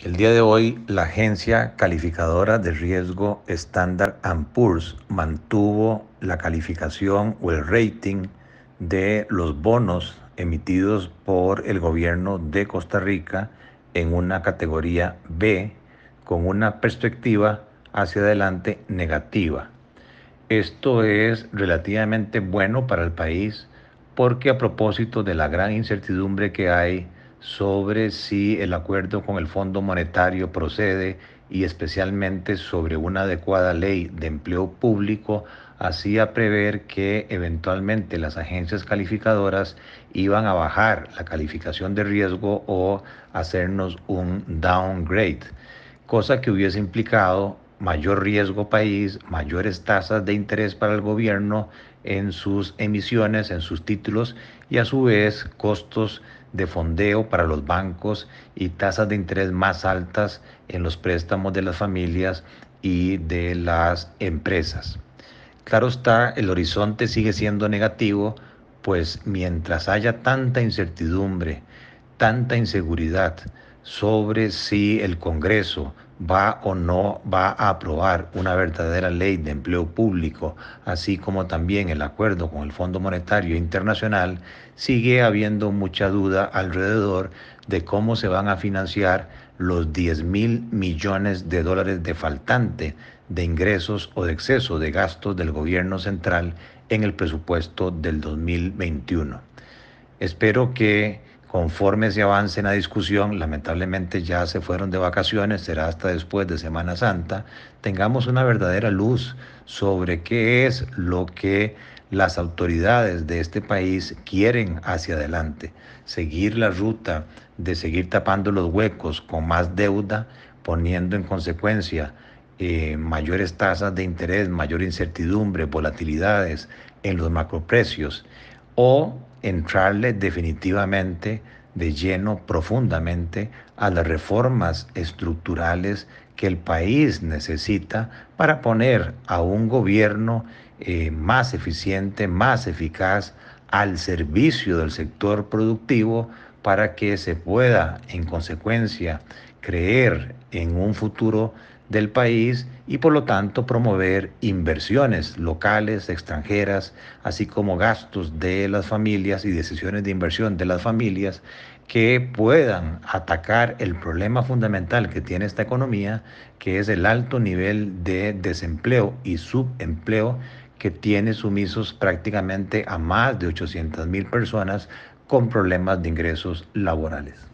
El día de hoy, la agencia calificadora de riesgo Standard Poor's mantuvo la calificación o el rating de los bonos emitidos por el gobierno de Costa Rica en una categoría B con una perspectiva hacia adelante negativa. Esto es relativamente bueno para el país porque a propósito de la gran incertidumbre que hay sobre si el acuerdo con el Fondo Monetario procede y especialmente sobre una adecuada ley de empleo público, hacía prever que eventualmente las agencias calificadoras iban a bajar la calificación de riesgo o hacernos un downgrade, cosa que hubiese implicado mayor riesgo país, mayores tasas de interés para el gobierno en sus emisiones, en sus títulos y a su vez costos de fondeo para los bancos y tasas de interés más altas en los préstamos de las familias y de las empresas. Claro está, el horizonte sigue siendo negativo, pues mientras haya tanta incertidumbre, tanta inseguridad sobre si el Congreso, va o no va a aprobar una verdadera ley de empleo público, así como también el acuerdo con el Fondo Monetario Internacional, sigue habiendo mucha duda alrededor de cómo se van a financiar los 10 mil millones de dólares de faltante de ingresos o de exceso de gastos del gobierno central en el presupuesto del 2021. Espero que conforme se avance en la discusión, lamentablemente ya se fueron de vacaciones, será hasta después de Semana Santa, tengamos una verdadera luz sobre qué es lo que las autoridades de este país quieren hacia adelante, seguir la ruta de seguir tapando los huecos con más deuda, poniendo en consecuencia eh, mayores tasas de interés, mayor incertidumbre, volatilidades en los macroprecios, o entrarle definitivamente de lleno profundamente a las reformas estructurales que el país necesita para poner a un gobierno eh, más eficiente, más eficaz, al servicio del sector productivo para que se pueda, en consecuencia, creer en un futuro del país y por lo tanto promover inversiones locales, extranjeras, así como gastos de las familias y decisiones de inversión de las familias que puedan atacar el problema fundamental que tiene esta economía, que es el alto nivel de desempleo y subempleo que tiene sumisos prácticamente a más de 800 mil personas con problemas de ingresos laborales.